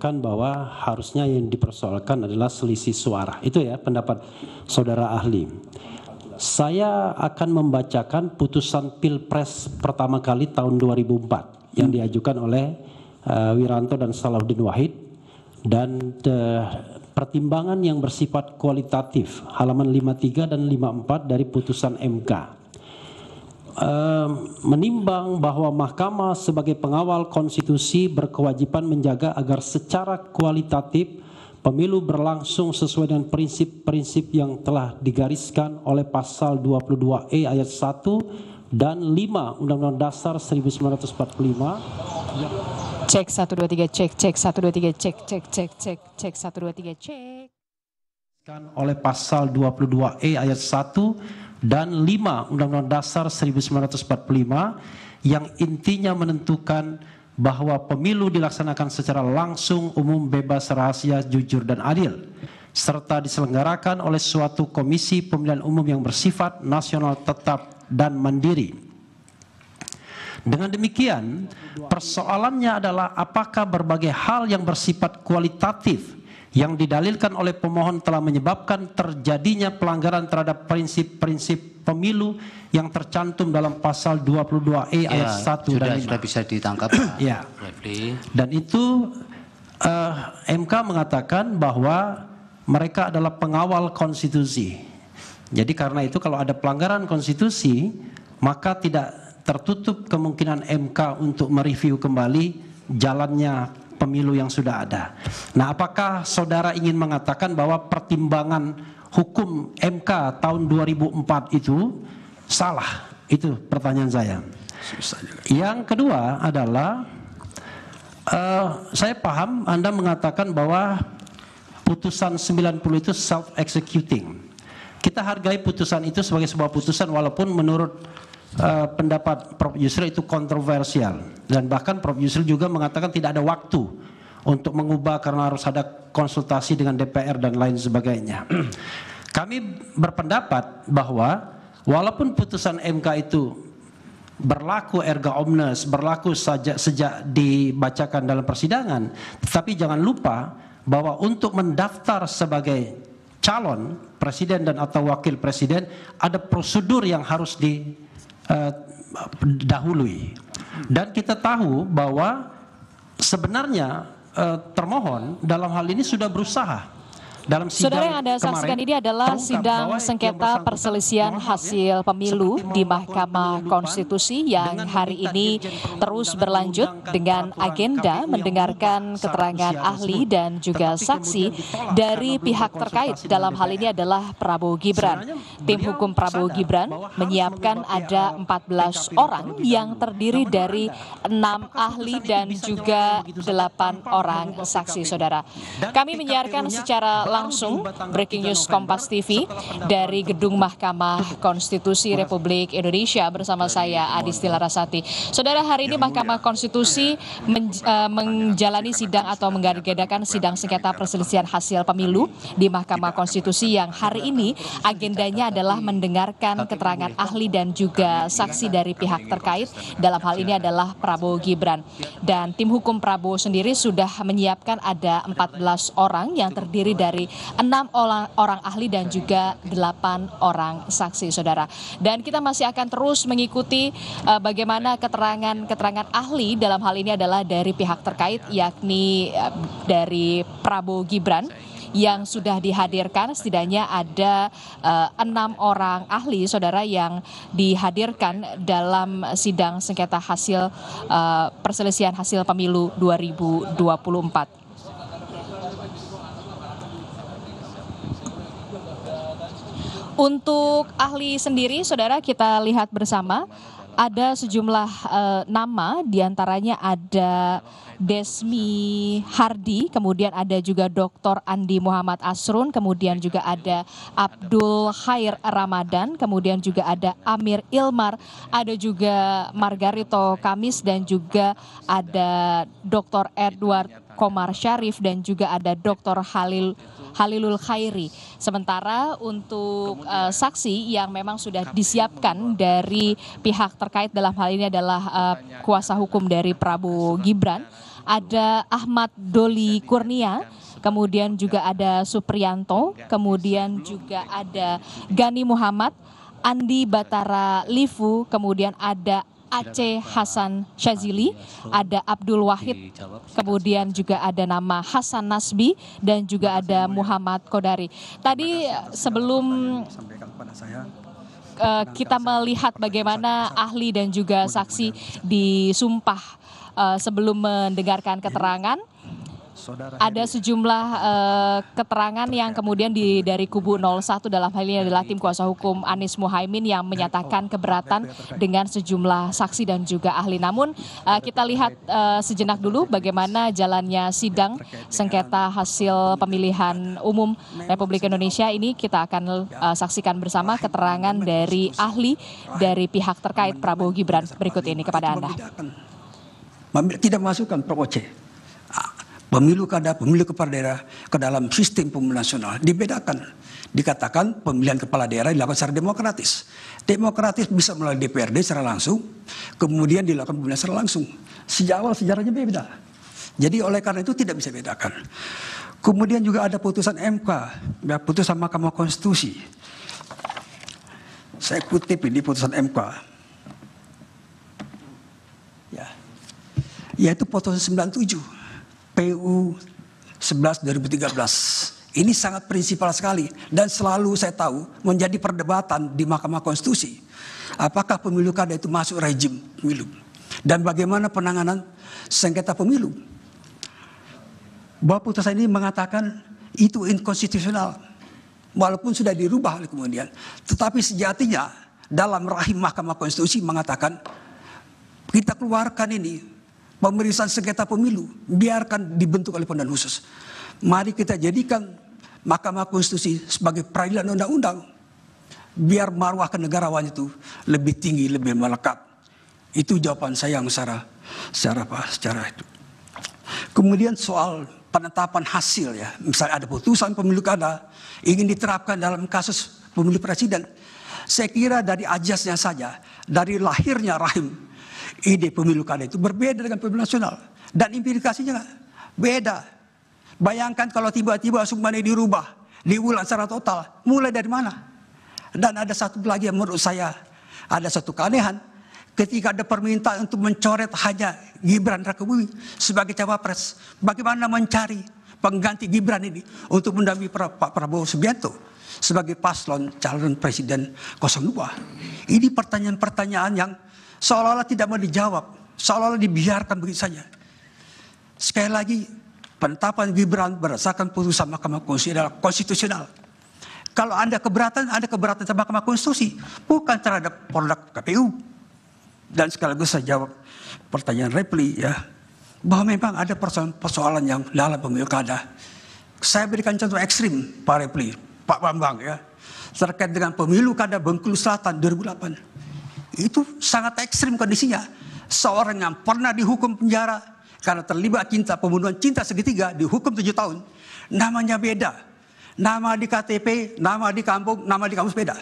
mengatakan bahwa harusnya yang dipersoalkan adalah selisih suara. Itu ya pendapat saudara ahli. Saya akan membacakan putusan Pilpres pertama kali tahun 2004 yang hmm. diajukan oleh uh, Wiranto dan Salahuddin Wahid dan uh, pertimbangan yang bersifat kualitatif halaman 53 dan 54 dari putusan MK menimbang bahwa mahkamah sebagai pengawal konstitusi berkewajiban menjaga agar secara kualitatif pemilu berlangsung sesuai dengan prinsip-prinsip yang telah digariskan oleh pasal 22E ayat 1 dan 5 Undang-Undang Dasar 1945. Cek 123 cek cek 123 cek cek cek cek cek 123 cek oleh pasal 22E ayat 1 dan 5 Undang-Undang Dasar 1945 yang intinya menentukan bahwa pemilu dilaksanakan secara langsung, umum, bebas, rahasia, jujur, dan adil serta diselenggarakan oleh suatu komisi pemilihan umum yang bersifat nasional tetap dan mandiri. Dengan demikian, persoalannya adalah apakah berbagai hal yang bersifat kualitatif yang didalilkan oleh pemohon telah menyebabkan terjadinya pelanggaran terhadap prinsip-prinsip pemilu yang tercantum dalam pasal 22E ya, ayat 1 sudah, dan 5. Sudah bisa ditangkap. ya. Dan itu uh, eh, MK mengatakan bahwa mereka adalah pengawal konstitusi. Jadi karena itu kalau ada pelanggaran konstitusi, maka tidak tertutup kemungkinan MK untuk mereview kembali jalannya pemilu yang sudah ada. Nah, apakah saudara ingin mengatakan bahwa pertimbangan hukum MK tahun 2004 itu salah? Itu pertanyaan saya. Yang kedua adalah uh, saya paham Anda mengatakan bahwa putusan 90 itu self executing. Kita hargai putusan itu sebagai sebuah putusan walaupun menurut uh, pendapat Prof Yusril itu kontroversial dan bahkan Prof Yusril juga mengatakan tidak ada waktu untuk mengubah karena harus ada konsultasi dengan DPR dan lain sebagainya. Kami berpendapat bahwa walaupun putusan MK itu berlaku erga omnes, berlaku sejak, sejak dibacakan dalam persidangan. Tetapi jangan lupa bahwa untuk mendaftar sebagai calon presiden dan atau wakil presiden ada prosedur yang harus di uh, dahului. Dan kita tahu bahwa sebenarnya uh, termohon dalam hal ini sudah berusaha dalam sidang Saudara yang Anda saksikan ini adalah sidang sengketa perselisihan ya, hasil pemilu di Mahkamah Konstitusi yang hari ini terus berlanjut dengan agenda mendengarkan keterangan ahli dan juga saksi dari pihak terkait dalam hal ini adalah Prabowo Gibran. Tim hukum Prabowo Gibran menyiapkan ada 14 orang yang terdiri dari enam ahli dan juga delapan orang saksi saudara. Kami menyiarkan secara langsung langsung breaking news Kompas TV dari Gedung Mahkamah Konstitusi Republik Indonesia bersama saya Adi Stilarasati. Saudara, hari ini Mahkamah Konstitusi iya. men, eh, menjalani sidang atau menggadakan sidang sengketa perselisihan hasil pemilu di Mahkamah Konstitusi yang hari ini agendanya adalah mendengarkan keterangan ahli dan juga saksi dari pihak terkait dalam hal ini adalah Prabowo Gibran. Dan tim hukum Prabowo sendiri sudah menyiapkan ada 14 orang yang terdiri dari dari enam orang, orang ahli dan juga delapan orang saksi, saudara. Dan kita masih akan terus mengikuti uh, bagaimana keterangan-keterangan ahli dalam hal ini adalah dari pihak terkait, yakni uh, dari Prabowo Gibran yang sudah dihadirkan setidaknya ada uh, enam orang ahli saudara yang dihadirkan dalam sidang sengketa hasil uh, perselisihan hasil pemilu 2024. Untuk ahli sendiri, saudara kita lihat bersama ada sejumlah uh, nama, diantaranya ada Desmi Hardi, kemudian ada juga Dr. Andi Muhammad Asrun, kemudian juga ada Abdul Khair Ramadan, kemudian juga ada Amir Ilmar, ada juga Margarito Kamis dan juga ada Dr. Edward Komar Syarif dan juga ada Dr. Halil Halilul Khairi. Sementara untuk uh, saksi yang memang sudah disiapkan dari pihak terkait dalam hal ini adalah uh, kuasa hukum dari Prabowo Gibran, ada Ahmad Doli Kurnia kemudian juga ada Suprianto, kemudian juga ada Gani Muhammad, Andi Batara Livu, kemudian ada Aceh Hasan Syazili, ada Abdul Wahid, kemudian juga ada nama Hasan Nasbi dan juga ada Muhammad Kodari. Tadi sebelum eh, kita melihat bagaimana ahli dan juga saksi disumpah eh, sebelum mendengarkan keterangan ada sejumlah uh, keterangan yang kemudian di dari kubu 01 dalam hal ini adalah tim kuasa hukum Anies Muhaimin yang menyatakan keberatan dengan sejumlah saksi dan juga ahli. Namun uh, kita lihat uh, sejenak dulu bagaimana jalannya sidang sengketa hasil pemilihan umum Republik Indonesia ini kita akan uh, saksikan bersama keterangan dari ahli dari pihak terkait Prabowo Gibran berikut ini kepada Anda. Tidak masukkan Prof pemilu kada, pemilu kepala daerah ke dalam sistem pemilu nasional dibedakan. Dikatakan pemilihan kepala daerah dilakukan secara demokratis. Demokratis bisa melalui DPRD secara langsung, kemudian dilakukan pemilihan secara langsung. Sejak awal sejarahnya beda. Jadi oleh karena itu tidak bisa bedakan. Kemudian juga ada putusan MK, ya, putusan Mahkamah Konstitusi. Saya kutip ini putusan MK. Ya. Yaitu putusan 97 PU 11 2013. Ini sangat prinsipal sekali dan selalu saya tahu menjadi perdebatan di Mahkamah Konstitusi. Apakah pemilu kada itu masuk rejim pemilu dan bagaimana penanganan sengketa pemilu. Bahwa putusan ini mengatakan itu inkonstitusional walaupun sudah dirubah oleh kemudian. Tetapi sejatinya dalam rahim Mahkamah Konstitusi mengatakan kita keluarkan ini pemeriksaan sengketa pemilu biarkan dibentuk oleh pengadilan khusus. Mari kita jadikan Mahkamah Konstitusi sebagai peradilan undang-undang biar marwah kenegarawan itu lebih tinggi, lebih melekat. Itu jawaban saya yang secara secara apa? Secara itu. Kemudian soal penetapan hasil ya, misalnya ada putusan pemilu kada ingin diterapkan dalam kasus pemilu presiden. Saya kira dari ajasnya saja, dari lahirnya rahim ide pemilu kali itu berbeda dengan pemilu nasional dan implikasinya beda. Bayangkan kalau tiba-tiba ini dirubah, diulang secara total, mulai dari mana? Dan ada satu lagi yang menurut saya ada satu keanehan ketika ada permintaan untuk mencoret hanya Gibran Rakebumi sebagai cawapres. Bagaimana mencari pengganti Gibran ini untuk mendampingi Pak Prabowo Subianto sebagai paslon calon presiden 02? Ini pertanyaan-pertanyaan yang Seolah-olah tidak mau dijawab. Seolah-olah dibiarkan begitu saja. Sekali lagi, penetapan Gibran berdasarkan putusan Mahkamah Konstitusi adalah konstitusional. Kalau Anda keberatan, Anda keberatan sama Mahkamah Konstitusi. Bukan terhadap produk KPU. Dan sekaligus saya jawab pertanyaan repli ya. Bahwa memang ada persoalan-persoalan yang dalam pemilu kada. Saya berikan contoh ekstrim Pak Repli, Pak Bambang ya. Terkait dengan pemilu kada Bengkulu Selatan 2008 itu sangat ekstrim kondisinya. Seorang yang pernah dihukum penjara karena terlibat cinta pembunuhan cinta segitiga dihukum tujuh tahun. Namanya beda. Nama di KTP, nama di kampung, nama di kampus beda.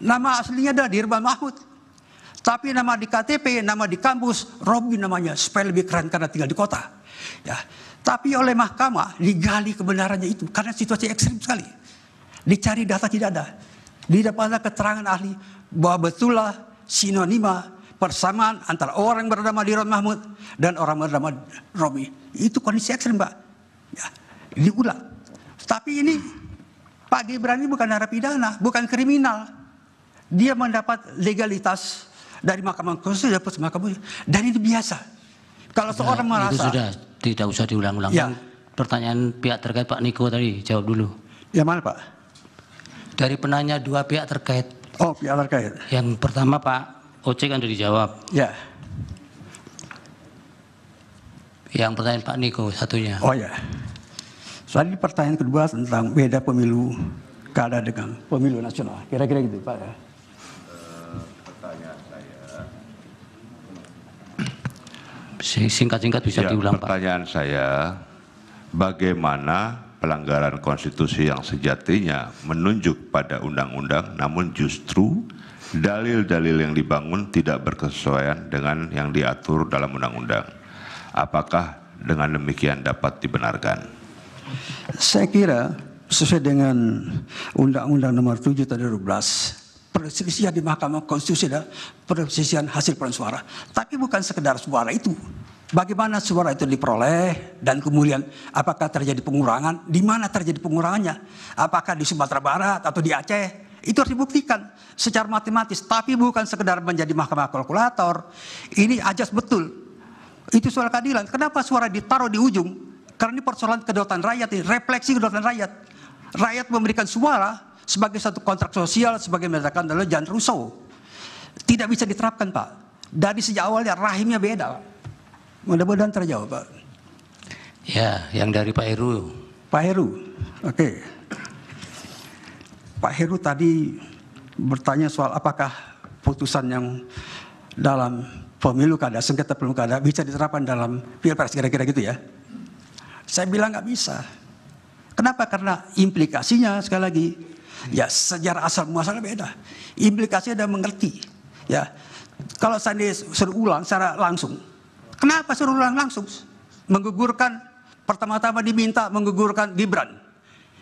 Nama aslinya adalah Dirban Mahmud. Tapi nama di KTP, nama di kampus, Robi namanya supaya lebih keren karena tinggal di kota. Ya, tapi oleh mahkamah digali kebenarannya itu karena situasi ekstrim sekali. Dicari data tidak ada. Didapatlah keterangan ahli bahwa betullah sinonima persamaan antara orang yang bernama Diron Mahmud dan orang bernama Romi. Itu kondisi ekstrim, Pak. Ya, diulang. Tapi ini Pak Gibran ini bukan narapidana, bukan kriminal. Dia mendapat legalitas dari Mahkamah Konstitusi, dapat Mahkamah dan itu biasa. Kalau sudah, ya, seorang merasa itu sudah tidak usah diulang-ulang. Ya. Pertanyaan pihak terkait Pak Niko tadi jawab dulu. Ya mana Pak? Dari penanya dua pihak terkait Oh, pihak ya, terkait. Yang pertama Pak Oce kan sudah dijawab. Ya. Yang pertanyaan Pak Niko satunya. Oh ya. Soalnya pertanyaan kedua tentang beda pemilu kada dengan pemilu nasional. Kira-kira gitu Pak ya. Singkat-singkat bisa ya, diulang pertanyaan Pak. Pertanyaan saya, bagaimana pelanggaran konstitusi yang sejatinya menunjuk pada undang-undang namun justru dalil-dalil yang dibangun tidak berkesesuaian dengan yang diatur dalam undang-undang. Apakah dengan demikian dapat dibenarkan? Saya kira sesuai dengan Undang-Undang Nomor 7 tahun 2012 perselisihan di Mahkamah Konstitusi adalah perselisihan hasil perolehan suara. Tapi bukan sekedar suara itu. Bagaimana suara itu diperoleh dan kemudian apakah terjadi pengurangan? Di mana terjadi pengurangannya? Apakah di Sumatera Barat atau di Aceh? Itu harus dibuktikan secara matematis, tapi bukan sekedar menjadi mahkamah kalkulator. Ini ajas betul. Itu suara keadilan. Kenapa suara ditaruh di ujung? Karena ini persoalan kedaulatan rakyat, ini refleksi kedaulatan rakyat. Rakyat memberikan suara sebagai satu kontrak sosial, sebagai menyatakan adalah jangan rusuh. Tidak bisa diterapkan Pak. Dari sejak awalnya rahimnya beda Pak Mudah-mudahan terjawab, Pak. Ya, yang dari Pak Heru. Pak Heru, oke. Okay. Pak Heru tadi bertanya soal apakah putusan yang dalam pemilu kada, sengketa pemilu kada bisa diterapkan dalam pilpres kira-kira gitu ya. Saya bilang nggak bisa. Kenapa? Karena implikasinya sekali lagi ya sejarah asal muasal beda. Implikasinya ada mengerti. Ya, kalau saya suruh ulang secara langsung, Kenapa suruh ulang langsung? Menggugurkan, pertama-tama diminta menggugurkan Gibran.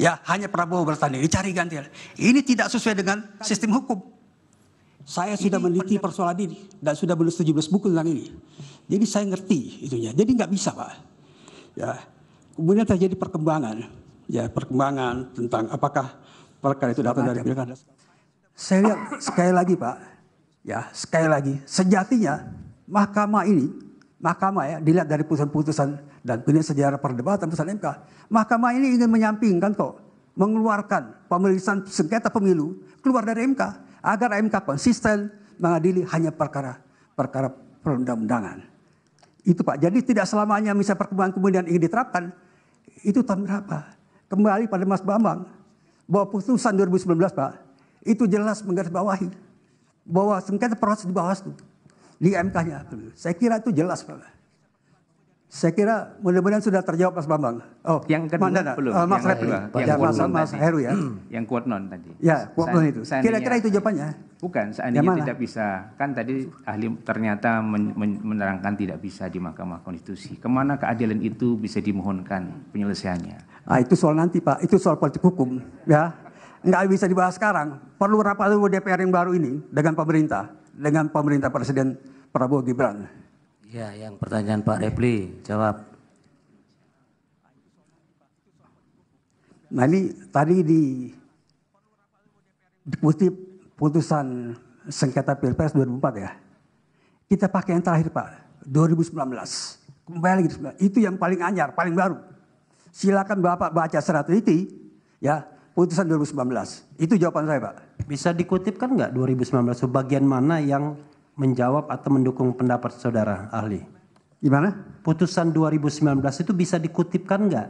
Ya, hanya Prabowo bertanding, dicari ganti. Ini tidak sesuai dengan sistem hukum. Saya ini sudah meneliti persoalan ini dan sudah menulis 17 buku tentang ini. Jadi saya ngerti itunya. Jadi nggak bisa, Pak. Ya. Kemudian terjadi perkembangan. Ya, perkembangan tentang apakah perkara itu datang dari pilkada. Saya lihat sekali lagi, Pak. Ya, sekali lagi, sejatinya mahkamah ini Mahkamah ya, dilihat dari putusan-putusan dan punya sejarah perdebatan putusan MK. Mahkamah ini ingin menyampingkan kok, mengeluarkan pemeriksaan sengketa pemilu keluar dari MK agar MK konsisten mengadili hanya perkara perkara perundang-undangan. Itu Pak. Jadi tidak selamanya misal perkembangan kemudian ingin diterapkan itu tahun berapa? Kembali pada Mas Bambang bahwa putusan 2019 Pak itu jelas menggarisbawahi bahwa sengketa proses di bawah itu di MK-nya. Saya kira itu jelas Pak. Saya kira mudah-mudahan sudah terjawab Mas Bambang. Oh, yang kedua Mandana, belum. Uh, mas yang Repli, yang ya, Mas, mas Heru ya. Yang kuat non tadi. Ya, kuat non itu. Kira-kira itu jawabannya. Bukan, seandainya tidak bisa. Kan tadi ahli ternyata men men menerangkan tidak bisa di Mahkamah Konstitusi. Kemana keadilan itu bisa dimohonkan penyelesaiannya? Ah, itu soal nanti Pak, itu soal politik hukum. ya Nggak bisa dibahas sekarang. Perlu rapat dulu DPR yang baru ini dengan pemerintah dengan pemerintah Presiden Prabowo Gibran? Ya, yang pertanyaan Pak Repli, jawab. Nah ini tadi di dikutip putusan sengketa Pilpres 2004 ya. Kita pakai yang terakhir Pak, 2019. Kembali lagi, itu yang paling anyar, paling baru. Silakan Bapak baca serat teliti ya, putusan 2019. Itu jawaban saya Pak. Bisa dikutipkan nggak 2019 bagian mana yang menjawab atau mendukung pendapat saudara ahli? Gimana? Putusan 2019 itu bisa dikutipkan nggak?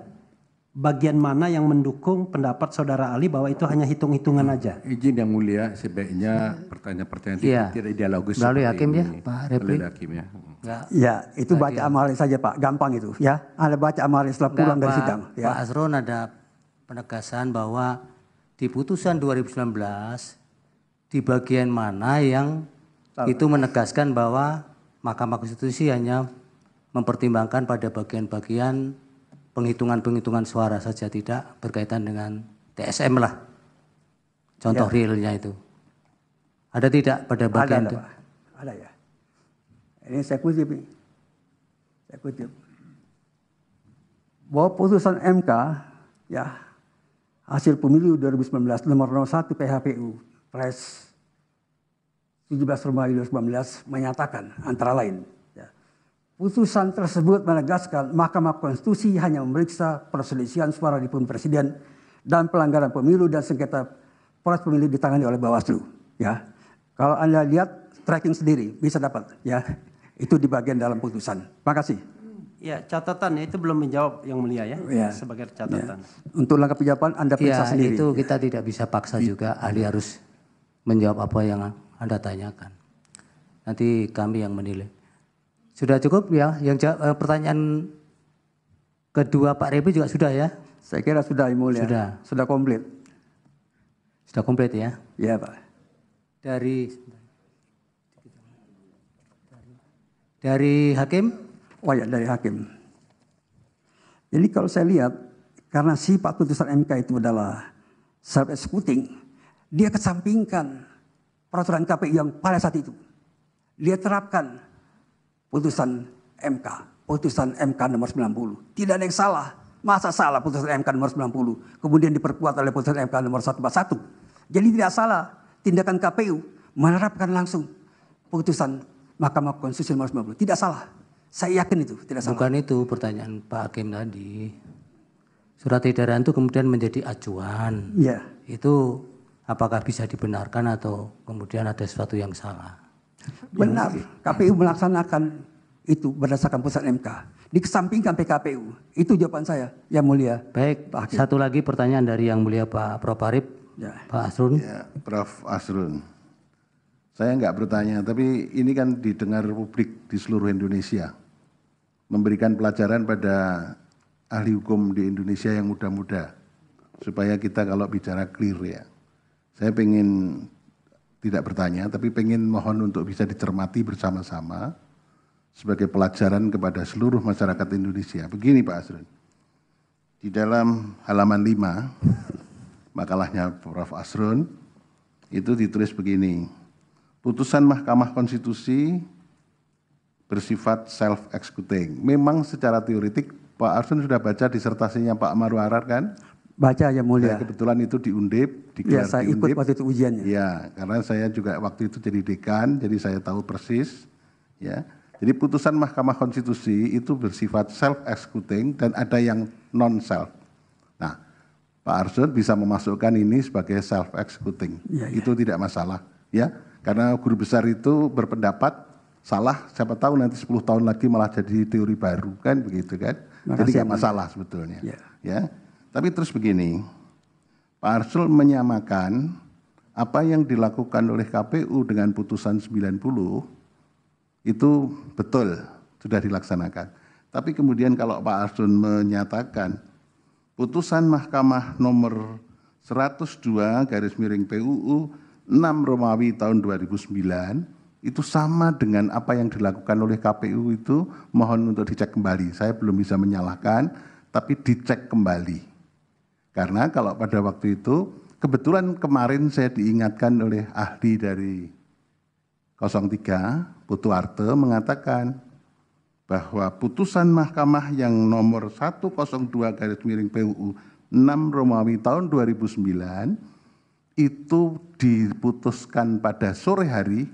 Bagian mana yang mendukung pendapat saudara ahli bahwa itu hanya hitung-hitungan hmm. aja? Izin yang mulia, sebaiknya pertanyaan-pertanyaan iya. ya. tidak dialogis. Melalui hakim ini. ya, Pak Repli. hakim ya. Ya, ya itu Lagi. baca ya. amalis saja Pak, gampang itu ya. ada baca amalis setelah pulang dari sidang. ya. Pak Asron ada penegasan bahwa di putusan 2019 di bagian mana yang itu menegaskan bahwa Mahkamah Konstitusi hanya mempertimbangkan pada bagian-bagian penghitungan-penghitungan suara saja tidak berkaitan dengan TSM lah. Contoh ya. realnya itu. Ada tidak pada bagian ada, itu? Pak. ada ya. Ini saya kutip. Saya kutip. Bahwa putusan MK ya hasil pemilu 2019 nomor 01 PHPU Pres 17 Februari 2019 menyatakan antara lain ya, putusan tersebut menegaskan Mahkamah Konstitusi hanya memeriksa perselisihan suara di pemilu presiden dan pelanggaran pemilu dan sengketa proses pemilu ditangani oleh Bawaslu ya. Kalau Anda lihat tracking sendiri bisa dapat ya. Itu di bagian dalam putusan. Terima kasih. Ya catatan ya itu belum menjawab yang mulia ya, ya. sebagai ya. catatan. Ya. Untuk langkah penjawaban Anda periksa ya, sendiri. Itu kita tidak bisa paksa juga ahli harus menjawab apa yang Anda tanyakan. Nanti kami yang menilai. Sudah cukup ya yang jawab, eh, pertanyaan kedua Pak Rebi juga sudah ya? Saya kira sudah Imul ya. Sudah. Sudah komplit. Sudah komplit ya? Iya Pak. Dari dari hakim wayak dari hakim. Jadi kalau saya lihat, karena sifat putusan MK itu adalah self executing, dia kesampingkan peraturan KPU yang pada saat itu. Dia terapkan putusan MK, putusan MK nomor 90. Tidak ada yang salah. Masa salah putusan MK nomor 90, kemudian diperkuat oleh putusan MK nomor 141. Jadi tidak salah tindakan KPU menerapkan langsung putusan Mahkamah Konstitusi nomor 90. Tidak salah. Saya yakin itu tidak salah. Bukan itu pertanyaan Pak Hakim tadi. Surat edaran itu kemudian menjadi acuan. Iya. Itu apakah bisa dibenarkan atau kemudian ada sesuatu yang salah? Benar, KPU melaksanakan itu berdasarkan putusan MK. Dikesampingkan PKPU. Itu jawaban saya, Yang Mulia. Baik, Pak Hakim. satu lagi pertanyaan dari Yang Mulia Pak Prof. Arif, ya. Pak Asrun. Ya, Prof. Asrun. Saya nggak bertanya, tapi ini kan didengar publik di seluruh Indonesia. Memberikan pelajaran pada ahli hukum di Indonesia yang muda-muda. Supaya kita kalau bicara clear ya. Saya pengen tidak bertanya, tapi pengen mohon untuk bisa dicermati bersama-sama sebagai pelajaran kepada seluruh masyarakat Indonesia. Begini Pak Asrun, di dalam halaman 5 makalahnya Prof. Asrun itu ditulis begini, putusan Mahkamah Konstitusi bersifat self-executing. Memang secara teoritik Pak Arsun sudah baca disertasinya Pak Marwarar kan? Baca ya mulia. kebetulan itu di Undip, di Ya, saya di ikut waktu itu ujiannya. Ya, karena saya juga waktu itu jadi dekan, jadi saya tahu persis. Ya, jadi putusan Mahkamah Konstitusi itu bersifat self-executing dan ada yang non-self. Nah, Pak Arsun bisa memasukkan ini sebagai self-executing. Ya, ya. Itu tidak masalah. Ya, karena guru besar itu berpendapat salah, siapa tahu nanti 10 tahun lagi malah jadi teori baru kan begitu kan. Makasih, jadi nggak masalah sebetulnya. Ya. ya. Tapi terus begini, Pak Arsul menyamakan apa yang dilakukan oleh KPU dengan putusan 90 itu betul sudah dilaksanakan. Tapi kemudian kalau Pak Arsul menyatakan putusan Mahkamah nomor 102 garis miring PUU 6 Romawi tahun 2009 itu sama dengan apa yang dilakukan oleh KPU itu mohon untuk dicek kembali. Saya belum bisa menyalahkan, tapi dicek kembali. Karena kalau pada waktu itu kebetulan kemarin saya diingatkan oleh ahli dari 03 Putu Arte mengatakan bahwa putusan mahkamah yang nomor 102 garis miring PUU 6 Romawi tahun 2009 itu diputuskan pada sore hari,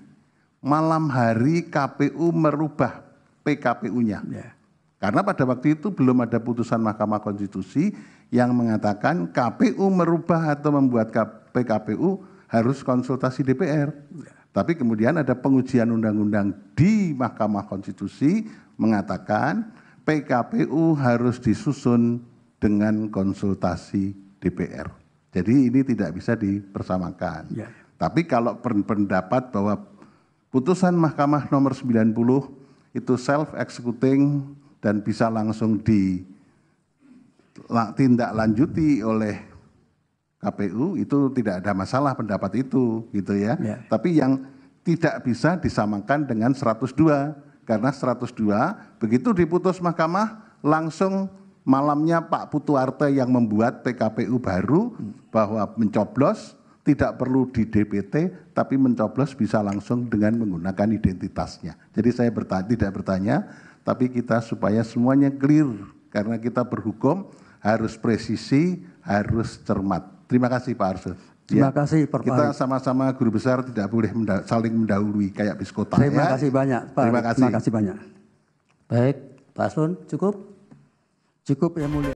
malam hari KPU merubah PKPU-nya. Ya. Karena pada waktu itu belum ada putusan Mahkamah Konstitusi yang mengatakan KPU merubah atau membuat PKPU harus konsultasi DPR. Ya. Tapi kemudian ada pengujian undang-undang di Mahkamah Konstitusi mengatakan PKPU harus disusun dengan konsultasi DPR. Jadi ini tidak bisa dipersamakan. Ya. Tapi kalau pendapat bahwa putusan Mahkamah nomor 90 itu self executing dan bisa langsung ditindaklanjuti oleh KPU itu tidak ada masalah pendapat itu gitu ya. ya. Tapi yang tidak bisa disamakan dengan 102 karena 102 begitu diputus Mahkamah langsung malamnya Pak Putu Arte yang membuat PKPU baru bahwa mencoblos tidak perlu di DPT tapi mencoblos bisa langsung dengan menggunakan identitasnya. Jadi saya bertanya, tidak bertanya tapi kita supaya semuanya clear karena kita berhukum harus presisi, harus cermat. Terima kasih Pak Arsul. Terima ya. kasih Pak Kita sama-sama guru besar tidak boleh menda saling mendahului kayak biskota. Terima ya. kasih banyak Pak. Terima kasih. Terima kasih banyak. Baik, Pak Sun cukup cukup yang mulia